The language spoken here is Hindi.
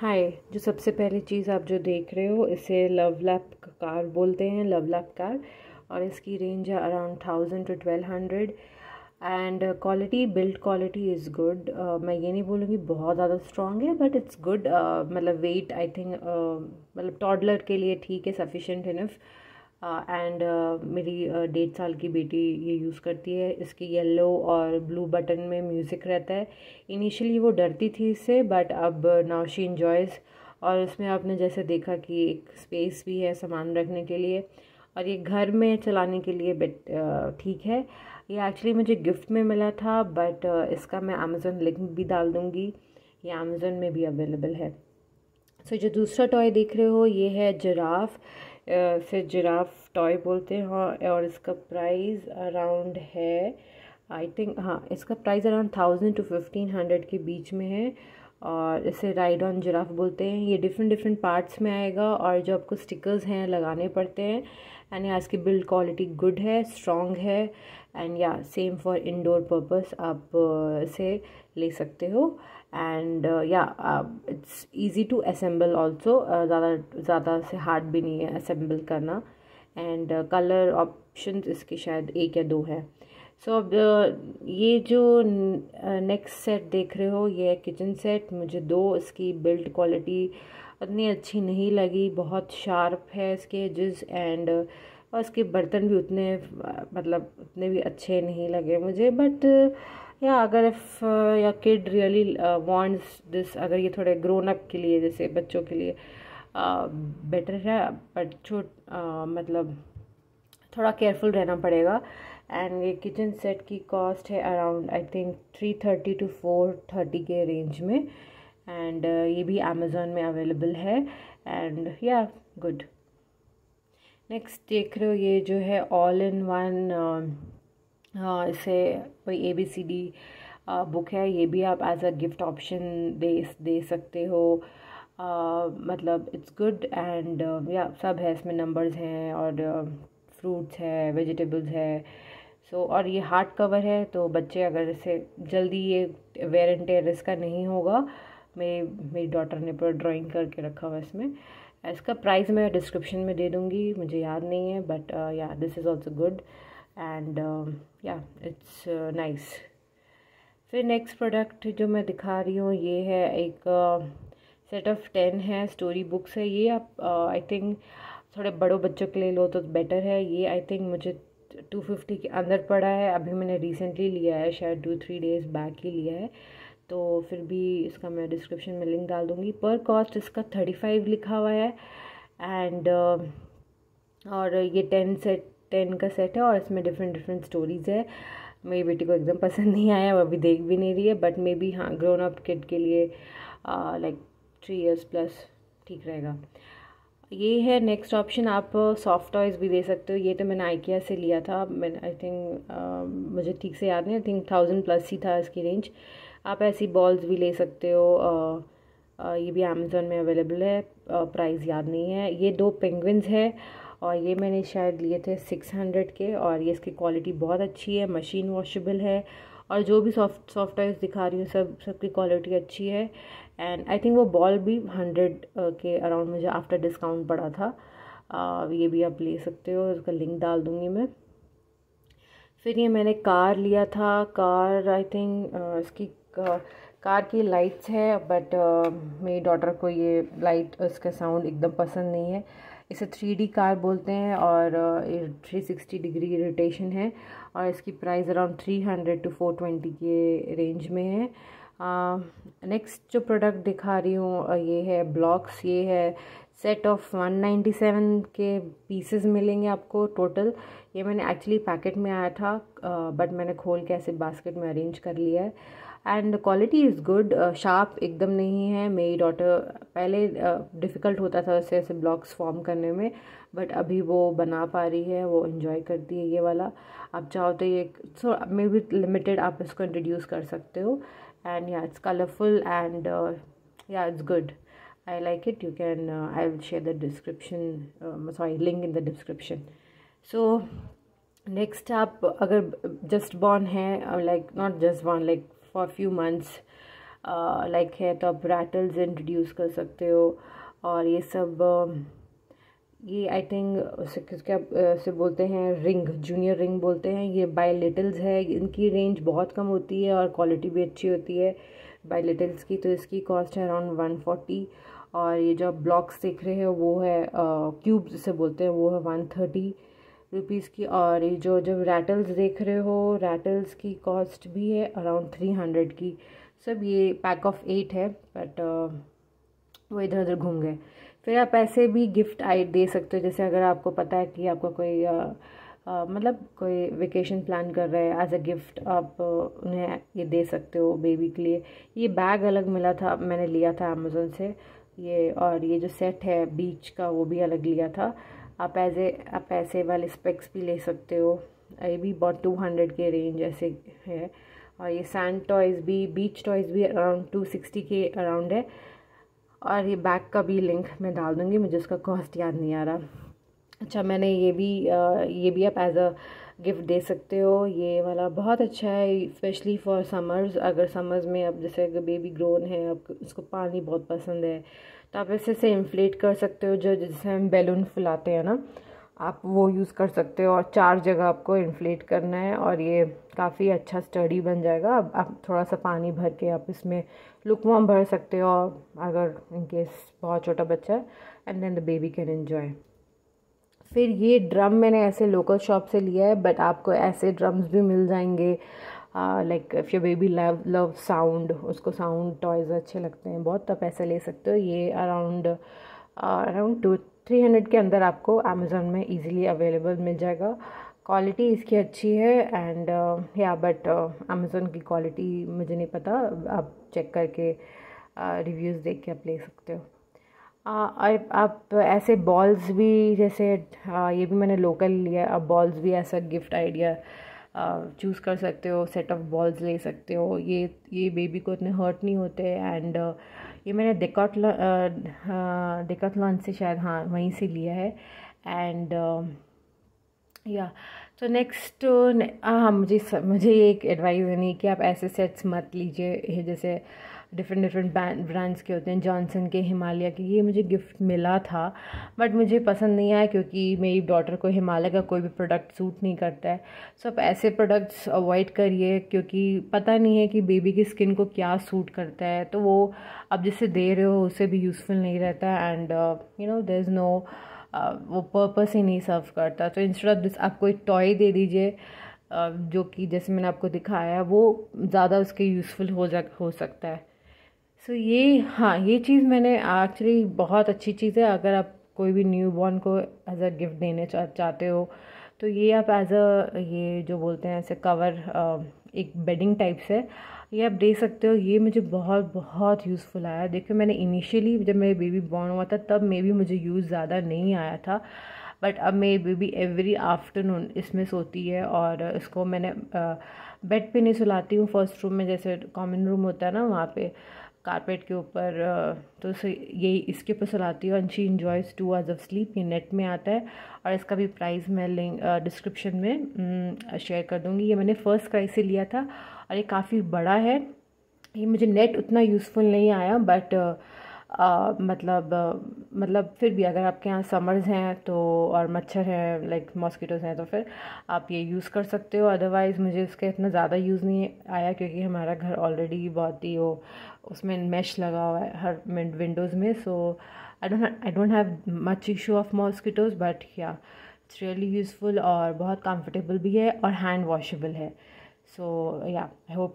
हाय जो सबसे पहली चीज़ आप जो देख रहे हो इसे लव लैप कार बोलते हैं लव लैप कार और इसकी रेंज है around thousand to twelve hundred and quality build quality is good मैं ये नहीं बोलूँगी बहुत ज़्यादा स्ट्रॉन्ग है बट इट्स गुड मतलब वेट आई थिंक मतलब टॉडलर के लिए ठीक है सफिशेंट इनफ़ एंड uh, मेरी uh, डेढ़ साल की बेटी ये यूज़ करती है इसके येलो और ब्लू बटन में म्यूज़िक रहता है इनिशियली वो डरती थी इससे बट अब नाउ शी इन्जॉयज़ और इसमें आपने जैसे देखा कि एक स्पेस भी है सामान रखने के लिए और ये घर में चलाने के लिए बेट uh, ठीक है ये एक्चुअली मुझे गिफ्ट में मिला था बट uh, इसका मैं अमेज़ोन लिंक भी डाल दूँगी ये अमेज़ोन में भी अवेलेबल है सो so, जो दूसरा टॉय देख रहे हो ये है जराफ़ से जिराफ टॉय बोलते हैं हाँ, और इसका प्राइस अराउंड है आई थिंक हाँ इसका price around thousand to fifteen hundred के बीच में है और इसे राइड ऑन जिराफ बोलते हैं ये डिफरेंट डिफरेंट पार्ट्स में आएगा और जो आपको स्टिकर्स हैं लगाने पड़ते हैं एंड यहाँ इसकी बिल्ड क्वालिटी गुड है स्ट्रॉन्ग है and yeah same for indoor purpose आप uh, इसे ले सकते हो and yeah it's easy to assemble also ज़्यादा ज़्यादा से हार्ड भी नहीं है असेंबल करना एंड कलर ऑप्शन इसके शायद एक या दो हैं सो अब ये जो नेक्स्ट सेट देख रहे हो ये है किचन सेट मुझे दो इसकी बिल्ड क्वालिटी उतनी अच्छी नहीं लगी बहुत शार्प है इसके एजेस एंड और इसके बर्तन भी उतने मतलब उतने भी अच्छे नहीं लगे मुझे बट या अगर इफ़ या किड रियली वांट्स दिस अगर ये थोड़े ग्रोन अप के लिए जैसे बच्चों के लिए बेटर है बट छोट मतलब थोड़ा केयरफुल रहना पड़ेगा एंड ये किचन सेट की कॉस्ट है around I think three thirty to four thirty के रेंज में एंड uh, ये भी अमेज़ोन में अवेलेबल है एंड या गुड नेक्स्ट देख रहे हो ये जो है ऑल इन वन इसे कोई A B C D book है ये भी आप एज अ गिफ्ट ऑप्शन दे दे सकते हो uh, मतलब इट्स गुड एंड या सब है इसमें नंबर्स हैं और फ्रूट्स um, है वेजिटेबल्स है सो so, और ये हार्ड कवर है तो बच्चे अगर इसे जल्दी ये वेयर एंड टेयर इसका नहीं होगा मेरे मेरी डॉटर ने पूरा ड्राइंग करके रखा हुआ इसमें इसका प्राइस मैं डिस्क्रिप्शन में दे दूँगी मुझे याद नहीं है but yeah this is also good and yeah it's nice फिर नेक्स्ट प्रोडक्ट जो मैं दिखा रही हूँ ये है एक सेट ऑफ टेन है स्टोरी बुक्स है ये आप आई uh, थिंक थोड़े बड़ों बच्चों के लिए लो तो बेटर है ये आई थिंक मुझे टू फिफ्टी के अंदर पड़ा है अभी मैंने रिसेंटली लिया है शायद टू थ्री डेज़ बैक ही लिया है तो फिर भी इसका मैं डिस्क्रिप्शन में लिंक डाल दूँगी पर कॉस्ट इसका थर्टी फाइव लिखा हुआ है एंड uh, और ये टेन सेट टेन का सेट है और इसमें डिफरेंट डिफरेंट स्टोरीज़ है मेरी बेटी को एकदम पसंद नहीं आया वो अभी देख भी नहीं रही है बट मे बी हाँ ग्रोन अप किड के लिए लाइक थ्री ईयर्स प्लस ठीक रहेगा ये है नेक्स्ट ऑप्शन आप सॉफ्ट uh, टॉयज़ भी दे सकते हो ये तो मैंने आइकिया से लिया था मैंने आई थिंक uh, मुझे ठीक से याद नहीं आई थिंक थाउजेंड प्लस ही था इसकी रेंज आप ऐसी बॉल्स भी ले सकते हो आ, uh, आ, ये भी अमेज़ोन में अवेलेबल है प्राइस याद नहीं है ये दो पेंगविन्स है और ये मैंने शायद लिए थे सिक्स हंड्रेड के और ये इसकी क्वालिटी बहुत अच्छी है मशीन वॉशेबल है और जो भी सॉफ्ट सॉफ्ट टॉयज दिखा रही हूँ सब सबकी क्वालिटी अच्छी है एंड आई थिंक वो बॉल भी हंड्रेड uh, के अराउंड मुझे आफ्टर डिस्काउंट पड़ा था uh, ये भी आप ले सकते हो इसका लिंक डाल दूँगी मैं फिर ये मैंने कार लिया था कार आई थिंक uh, इसकी uh, कार की लाइट्स है बट मेरी डॉटर को ये लाइट उसका साउंड एकदम पसंद नहीं है इसे थ्री डी कार बोलते हैं और थ्री सिक्सटी डिग्री रोटेशन है और इसकी price around three hundred to four twenty के रेंज में है नेक्स्ट uh, जो प्रोडक्ट दिखा रही हूँ uh, ये है ब्लॉक्स ये है सेट ऑफ 197 के पीसेस मिलेंगे आपको टोटल ये मैंने एक्चुअली पैकेट में आया था बट uh, मैंने खोल के ऐसे बास्केट में अरेंज कर लिया है and quality is good sharp एकदम नहीं है मेरी डॉटर पहले डिफ़िकल्ट uh, होता था उससे ऐसे ब्लॉक्स फॉर्म करने में बट अभी वो बना पा रही है वो इन्जॉय करती है ये वाला आप चाहो तो ये सो मे बी लिमिटेड आप इसको इंट्रोड्यूस कर सकते हो and yeah it's colourful and yeah it's good I like it you can I will share the description sorry link in the description so next आप अगर जस्ट बॉर्न है like not just born like for few months like है तो आप रैटल्स इंट्रोड्यूस कर सकते हो और ये सब um, ये आई थिंक उसे क्या uh, उसे बोलते हैं रिंग जूनियर रिंग बोलते हैं ये बायलिटल्स है इनकी रेंज बहुत कम होती है और क्वालिटी भी अच्छी होती है बायलिटल्स की तो इसकी कॉस्ट है अराउंड वन फोर्टी और ये जो ब्लॉक्स देख रहे हो वो है क्यूब्स uh, जिसे बोलते हैं वो है वन थर्टी रुपीज़ की और ये जो जब रैटल्स देख रहे हो रैटल्स की कॉस्ट भी है अराउंड थ्री हंड्रेड की सब ये पैक ऑफ एट है बट uh, वो इधर उधर घूम गए फिर आप ऐसे भी गिफ्ट आई दे सकते हो जैसे अगर आपको पता है कि आपको कोई आ, uh, आ, uh, मतलब कोई वेकेशन प्लान कर रहे हैं एज अ गिफ्ट आप उन्हें ये दे सकते हो बेबी के लिए ये बैग अलग मिला था मैंने लिया था अमेज़ोन से ये और ये जो सेट है बीच का वो भी अलग लिया था आप एज ए आप ऐसे वाले स्पेक्स भी ले सकते हो ये भी बहुत टू हंड्रेड के रेंज ऐसे है और ये सैंड टॉयज़ भी बीच टॉयज़ भी अराउंड टू सिक्सटी के अराउंड है और ये बैग का भी लिंक मैं डाल दूँगी मुझे उसका कॉस्ट याद नहीं आ रहा अच्छा मैंने ये भी आ, ये भी आप एज अ गिफ्ट दे सकते हो ये वाला बहुत अच्छा है स्पेशली फॉर समर्स अगर समर्स में अब जैसे अगर बेबी ग्रोन है अब उसको पानी बहुत पसंद है तो आप इसे से इन्फ्लेट कर सकते हो जो जैसे हम बैलून फुलाते हैं ना आप वो यूज़ कर सकते हो और चार जगह आपको इन्फ्लेट करना है और ये काफ़ी अच्छा स्टडी बन जाएगा अब आप थोड़ा सा पानी भर के आप इसमें लुकवाम भर सकते हो अगर इनकेस बहुत छोटा बच्चा है and then the baby can enjoy फिर ये ड्रम मैंने ऐसे लोकल शॉप से लिया है बट आपको ऐसे ड्रम्स भी मिल जाएंगे like if you baby love love sound उसको साउंड टॉयज़ अच्छे लगते हैं बहुत आप पैसे ले सकते हो ये around around two three hundred के अंदर आपको अमेज़ोन में ईजिली अवेलेबल मिल जाएगा क्वालिटी इसकी अच्छी है एंड या बट अमेज़ोन की क्वालिटी मुझे नहीं पता आप चेक करके रिव्यूज़ uh, देख के आप ले सकते हो आप ऐसे बॉल्स भी जैसे uh, ये भी मैंने लोकल लिया अब बॉल्स भी ऐसा गिफ्ट आइडिया चूज़ कर सकते हो सेट ऑफ बॉल्स ले सकते हो ये ये बेबी को इतने हर्ट नहीं होते एंड ये मैंने डेकाटला लॉन्च से शायद हाँ वहीं से लिया है एंड या तो नेक्स्ट हाँ मुझे मुझे एक एडवाइस देनी कि आप ऐसे सेट्स मत लीजिए जैसे डिफरेंट डिफरेंट ब्रांड्स के होते हैं जॉनसन के हिमालय के ये मुझे गिफ्ट मिला था बट मुझे पसंद नहीं आया क्योंकि मेरी डॉटर को हिमालय का कोई भी प्रोडक्ट सूट नहीं करता है सो आप ऐसे प्रोडक्ट्स अवॉइड करिए क्योंकि पता नहीं है कि बेबी की स्किन को क्या सूट करता है तो वो आप जिसे दे रहे हो उसे भी यूज़फुल नहीं रहता and you know there is no वो पर्पस ही नहीं सर्व करता तो इंस्टेड ऑफ दिस आप कोई टॉय दे दीजिए uh, जो कि जैसे मैंने आपको दिखाया है वो ज़्यादा उसके यूज़फुल हो जा हो सकता है सो so, ये हाँ ये चीज़ मैंने एक्चुअली बहुत अच्छी चीज़ है अगर आप कोई भी न्यू बॉर्न को एज अ गिफ्ट देने चा, चाहते हो तो ये आप एज अ ये जो बोलते हैं ऐसे कवर एक बेडिंग टाइप से ये आप दे सकते हो ये मुझे बहुत बहुत यूज़फुल आया देखिए मैंने इनिशियली जब मेरे बेबी बॉर्न हुआ था तब मे भी मुझे यूज़ ज़्यादा नहीं आया था बट अब मेरी बेबी एवरी आफ्टरनून इसमें सोती है और इसको मैंने बेड पे नहीं सुलाती हूँ फर्स्ट रूम में जैसे कॉमन रूम होता है ना वहाँ पे कारपेट के ऊपर तो ये इसके ऊपर चलाती हूँ एंड शी इन्जॉयज़ टू आज ऑफ स्लीप ये नेट में आता है और इसका भी प्राइस मैं लिंक डिस्क्रिप्शन में शेयर हम्म, कर दूँगी ये मैंने फ़र्स्ट क्राइज से लिया था और ये काफ़ी बड़ा है ये मुझे नेट उतना यूज़फुल नहीं आया बट uh, आ, मतलब आ, मतलब फिर भी अगर आपके यहाँ समर्स हैं तो और मच्छर हैं लाइक मॉस्किटोज हैं तो फिर आप ये यूज़ कर सकते हो अदरवाइज़ मुझे इसका इतना ज़्यादा यूज़ नहीं आया क्योंकि हमारा घर ऑलरेडी बहुत ही वो उसमें मैश लगा हुआ है हर विंडोज़ में so I don't I don't have much issue of mosquitoes but yeah it's really useful और बहुत कम्फर्टेबल भी है और हैंड वॉशेबल है सो या आई होप यू